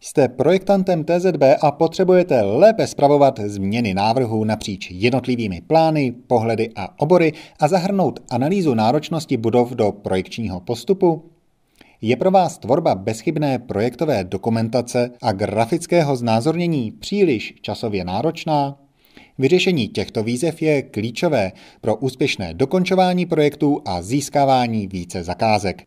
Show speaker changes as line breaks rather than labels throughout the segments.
Jste projektantem TZB a potřebujete lépe spravovat změny návrhů napříč jednotlivými plány, pohledy a obory a zahrnout analýzu náročnosti budov do projekčního postupu? Je pro vás tvorba bezchybné projektové dokumentace a grafického znázornění příliš časově náročná? Vyřešení těchto výzev je klíčové pro úspěšné dokončování projektů a získávání více zakázek.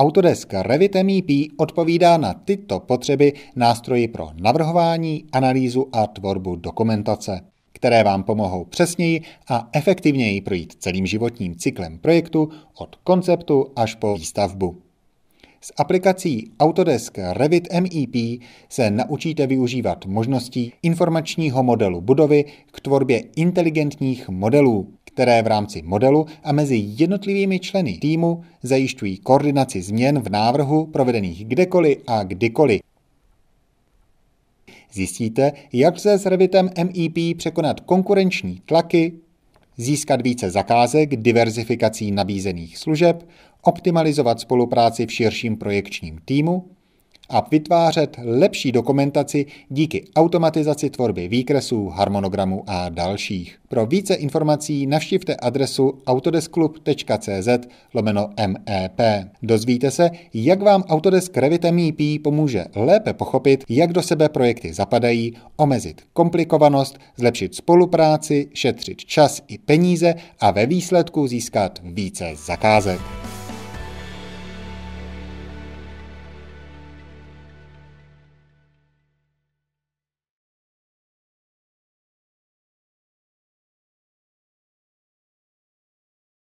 Autodesk Revit MEP odpovídá na tyto potřeby nástroji pro navrhování, analýzu a tvorbu dokumentace, které vám pomohou přesněji a efektivněji projít celým životním cyklem projektu od konceptu až po výstavbu. S aplikací Autodesk Revit MEP se naučíte využívat možností informačního modelu budovy k tvorbě inteligentních modelů, které v rámci modelu a mezi jednotlivými členy týmu zajišťují koordinaci změn v návrhu provedených kdekoliv a kdykoliv. Zjistíte, jak se s Revitem MEP překonat konkurenční tlaky, získat více zakázek diverzifikací nabízených služeb, optimalizovat spolupráci v širším projekčním týmu, a vytvářet lepší dokumentaci díky automatizaci tvorby výkresů, harmonogramů a dalších. Pro více informací navštivte adresu autodeskclub.cz lomeno MEP. Dozvíte se, jak vám Autodesk Revit MEP pomůže lépe pochopit, jak do sebe projekty zapadají, omezit komplikovanost, zlepšit spolupráci, šetřit čas i peníze a ve výsledku získat více zakázek.